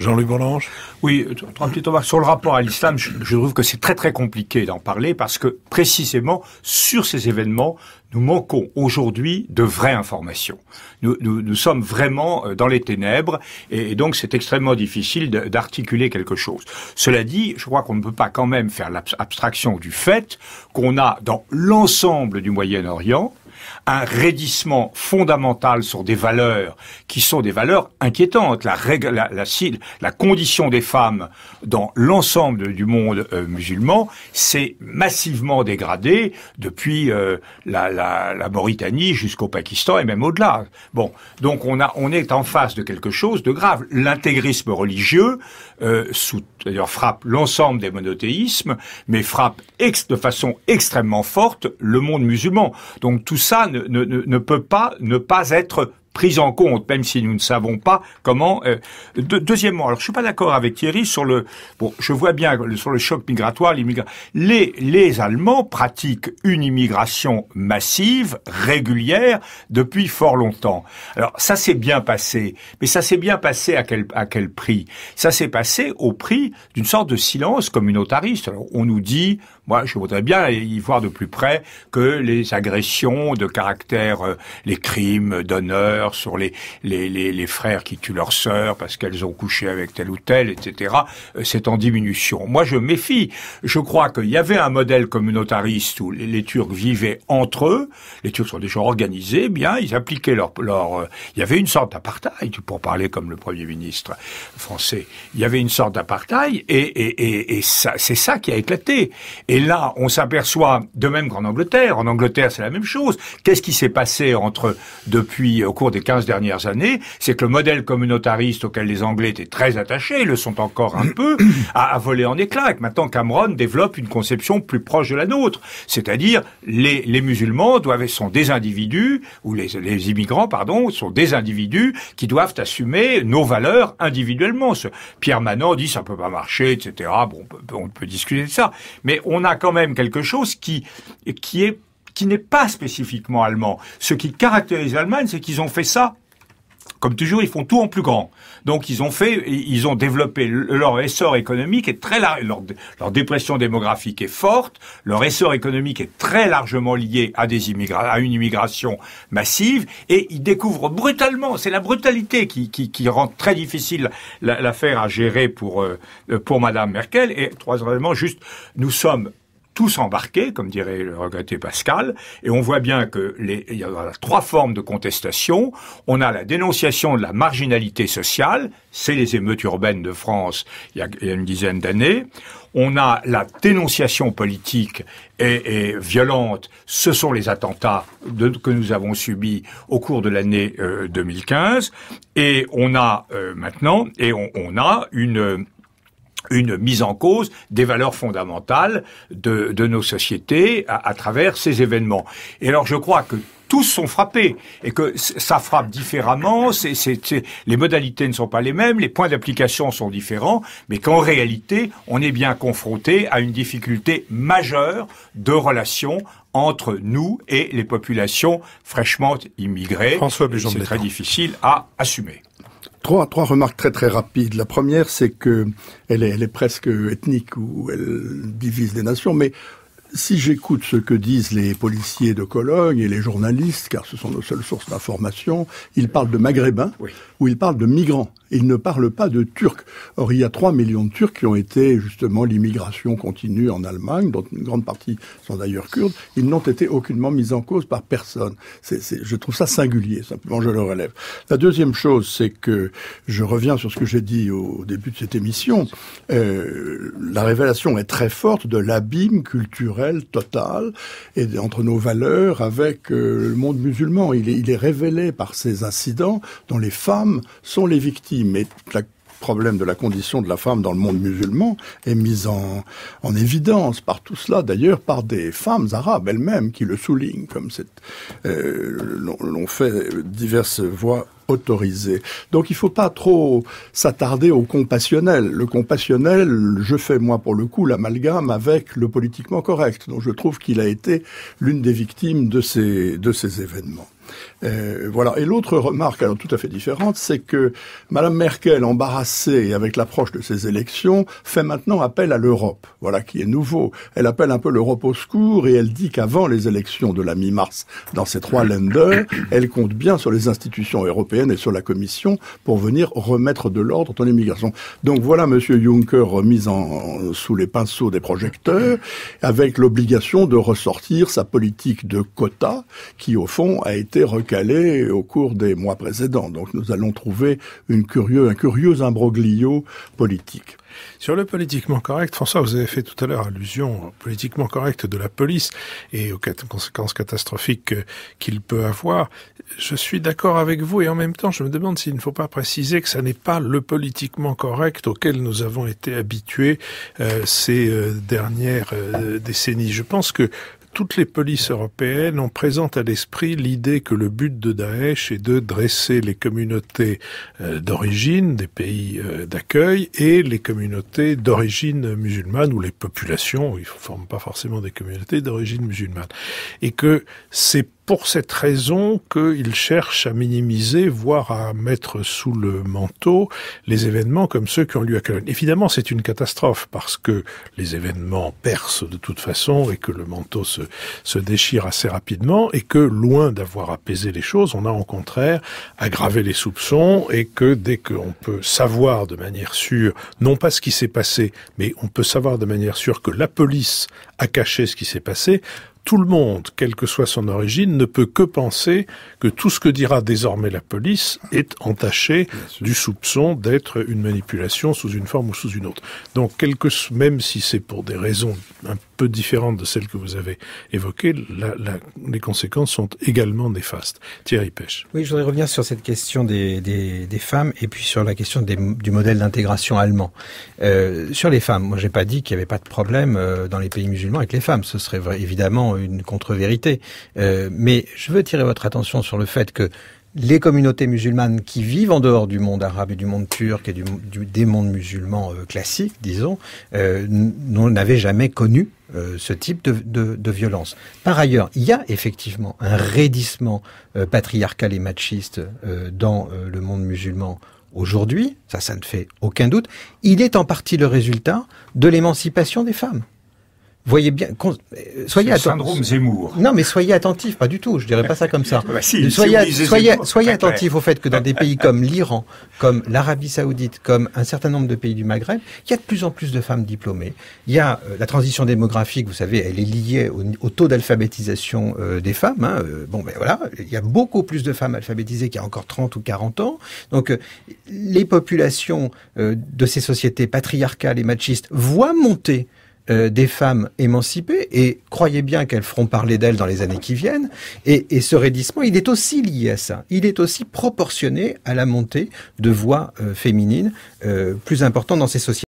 Jean-Luc Bourlange Oui, euh, Sur le rapport à l'islam, je, trouve que c'est très très compliqué d'en parler parce que précisément sur ces événements, nous manquons aujourd'hui de vraies informations. Nous, sommes vraiment euh, dans les ténèbres et donc c'est extrêmement difficile d'articuler quelque chose. Cela dit, je crois qu'on ne peut pas quand même faire l'abstraction du fait qu'on a dans l'ensemble du Moyen-Orient un raidissement fondamental sur des valeurs qui sont des valeurs inquiétantes. La, la condition des femmes dans l'ensemble du monde euh, musulman s'est massivement dégradée depuis euh, la, Mauritanie jusqu'au Pakistan et même au-delà. Bon, donc on, a, on est en face de quelque chose de grave. L'intégrisme religieux, euh, frappe l'ensemble des monothéismes, mais frappe ex, de façon extrêmement forte le monde musulman. Donc tout ça ça ne, ne, ne peut pas ne pas être prise en compte, même si nous ne savons pas comment. Euh, deuxièmement, alors je suis pas d'accord avec Thierry sur le. Bon, je vois bien sur le choc migratoire, les les Allemands pratiquent une immigration massive, régulière depuis fort longtemps. Alors ça s'est bien passé, mais ça s'est bien passé à quel à quel prix Ça s'est passé au prix d'une sorte de silence communautariste. Alors on nous dit, moi je voudrais bien y voir de plus près que les agressions de caractère, euh, les crimes d'honneur sur les, les, les, frères qui tuent leurs sœurs parce qu'elles ont couché avec tel ou tel, etc., euh, c'est en diminution. Moi, je méfie. Je crois qu'il y avait un modèle communautariste où les, Turcs vivaient entre eux. Les Turcs sont des gens organisés, bien, ils appliquaient leur... leur euh, il y avait une sorte d'apartheid, pour parler comme le Premier ministre français. Il y avait une sorte d'apartheid, et, et, et, et ça, c'est ça qui a éclaté. Et là, on s'aperçoit, de même qu'en Angleterre, en Angleterre c'est la même chose, qu'est-ce qui s'est passé entre, depuis, au cours des 15 dernières années, c'est que le modèle communautariste auquel les Anglais étaient très attachés, le sont encore un peu, a, volé en éclats. maintenant Cameron développe une conception plus proche de la nôtre, c'est-à-dire les, musulmans doivent sont des individus ou les, immigrants pardon sont des individus qui doivent assumer nos valeurs individuellement. Pierre Manon dit ça ne peut pas marcher, etc. Bon, on peut, discuter de ça, mais on a quand même quelque chose qui qui est n'est pas spécifiquement allemand. Ce qui caractérise l'Allemagne, c'est qu'ils ont fait ça comme toujours, ils font tout en plus grand. Donc, ils ont fait, ils ont développé leur essor économique est très leur, leur, dépression démographique est forte, leur essor économique est très largement lié à des à une immigration massive, et ils découvrent brutalement, c'est la brutalité qui, qui, qui, rend très difficile l'affaire à gérer pour euh, pour Madame Merkel. Et troisièmement, juste, nous sommes tous embarqués, comme dirait le regretté Pascal, et on voit bien que les, il y a trois formes de contestation. On a la dénonciation de la marginalité sociale, c'est les émeutes urbaines de France il y a, une dizaine d'années. On a la dénonciation politique et, violente, ce sont les attentats que nous avons subis au cours de l'année 2015. Euh, et on a euh, maintenant, et on a une une mise en cause des valeurs fondamentales de, nos sociétés à, travers ces événements. Et alors je crois que tous sont frappés et que ça frappe différemment, les modalités ne sont pas les mêmes, les points d'application sont différents, mais qu'en réalité, on est bien confronté à une difficulté majeure de relation entre nous et les populations fraîchement immigrées. François C'est très difficile à assumer. Trois, trois remarques très très rapides. La première, c'est que elle est, presque ethnique ou elle divise les nations, mais si j'écoute ce que disent les policiers de Cologne et les journalistes, car ce sont nos seules sources d'information, ils parlent de maghrébins ou ils parlent de migrants. Ils ne parlent pas de Turcs. Or, il y a 3 millions de Turcs qui ont été justement l'immigration continue en Allemagne, dont une grande partie sont d'ailleurs kurdes. Ils n'ont été aucunement mis en cause par personne. c'est je trouve ça singulier, simplement je le relève. La deuxième chose, c'est que je reviens sur ce que j'ai dit au début de cette émission. Euh, la révélation est très forte de l'abîme culturel total et entre nos valeurs avec euh, le monde musulman. Il est, révélé par ces incidents dont les femmes sont les victimes. Et le problème de la condition de la femme dans le monde musulman est mis en, en évidence par tout cela, d'ailleurs par des femmes arabes elles-mêmes qui le soulignent, comme euh, l'ont fait diverses voix donc il ne faut pas trop s'attarder au compassionnel. Le compassionnel, je fais moi pour le coup l'amalgame avec le politiquement correct. dont je trouve qu'il a été l'une des victimes de ces événements. Euh, voilà. Et l'autre remarque, alors tout à fait différente, c'est que Madame Merkel, embarrassée avec l'approche de ces élections, fait maintenant appel à l'Europe. Voilà qui est nouveau. Elle appelle un peu l'Europe au secours et elle dit qu'avant les élections de la mi-mars dans ces trois lenders, elle compte bien sur les institutions européennes et sur la Commission pour venir remettre de l'ordre dans l'immigration. Donc voilà Monsieur Juncker mis en, sous les pinceaux des projecteurs avec l'obligation de ressortir sa politique de quotas qui au fond a été recalé au cours des mois précédents. Donc nous allons trouver une un curieux imbroglio politique. Sur le politiquement correct, François, vous avez fait tout à l'heure allusion au politiquement correct de la police et aux conséquences catastrophiques qu'il peut avoir. Je suis d'accord avec vous et en même temps, je me demande s'il ne faut pas préciser que ça n'est pas le politiquement correct auquel nous avons été habitués euh, ces euh, dernières euh, décennies. Je pense que toutes les polices européennes ont présente à l'esprit l'idée que le but de Daesh est de dresser les communautés euh, d'origine des pays euh, d'accueil et les communautés d'origine musulmane ou les populations, ils ne forment pas forcément des communautés d'origine musulmane. Et que c'est pour cette raison qu'il cherche à minimiser, voire à mettre sous le manteau les événements comme ceux qui ont lieu à Cologne. Évidemment, c'est une catastrophe parce que les événements percent de toute façon et que le manteau se, se déchire assez rapidement et que loin d'avoir apaisé les choses, on a au contraire aggravé les soupçons et que dès qu'on peut savoir de manière sûre, non pas ce qui s'est passé, mais on peut savoir de manière sûre que la police a caché ce qui s'est passé, tout le monde, quelle que soit son origine, ne peut que penser que tout ce que dira désormais la police est entaché du soupçon d'être une manipulation sous une forme ou sous une autre. Donc, même si c'est pour des raisons un différentes différente de celle que vous avez évoquées, les conséquences sont également néfastes. Thierry Pêche. Oui, je voudrais revenir sur cette question des, femmes et puis sur la question du modèle d'intégration allemand. Euh, sur les femmes, moi j'ai pas dit qu'il n'y avait pas de problème euh, dans les pays musulmans avec les femmes, ce serait évidemment une contre-vérité. Euh, mais je veux tirer votre attention sur le fait que les communautés musulmanes qui vivent en dehors du monde arabe et du monde turc et du, des mondes musulmans euh, classiques, disons, euh, n'avaient jamais connu euh, ce type de, de, violence. Par ailleurs, il y a effectivement un raidissement patriarcal et machiste dans le monde musulman aujourd'hui, ça, ça ne fait aucun doute. Il est en partie le résultat de l'émancipation des femmes voyez bien, euh, soyez attentifs. Syndrome Zemmour. Non, mais soyez attentif pas du tout. Je dirais pas ça comme ça. Bah soyez, soyez, attentifs au fait que dans des pays comme l'Iran, comme l'Arabie Saoudite, comme un certain nombre de pays du Maghreb, il y a de plus en plus de femmes diplômées. Il y a euh, la transition démographique, vous savez, elle est liée au, taux d'alphabétisation euh, des femmes. Hein. Bon, ben voilà, il y a beaucoup plus de femmes alphabétisées qu'il y a encore 30 ou 40 ans. Donc, les populations de ces sociétés patriarcales et machistes voient monter euh, des femmes émancipées, et croyez bien qu'elles feront parler d'elles dans les années qui viennent, et, ce raidissement, il est aussi lié à ça, il est aussi proportionné à la montée de voix euh, féminines euh, plus importantes dans ces sociétés.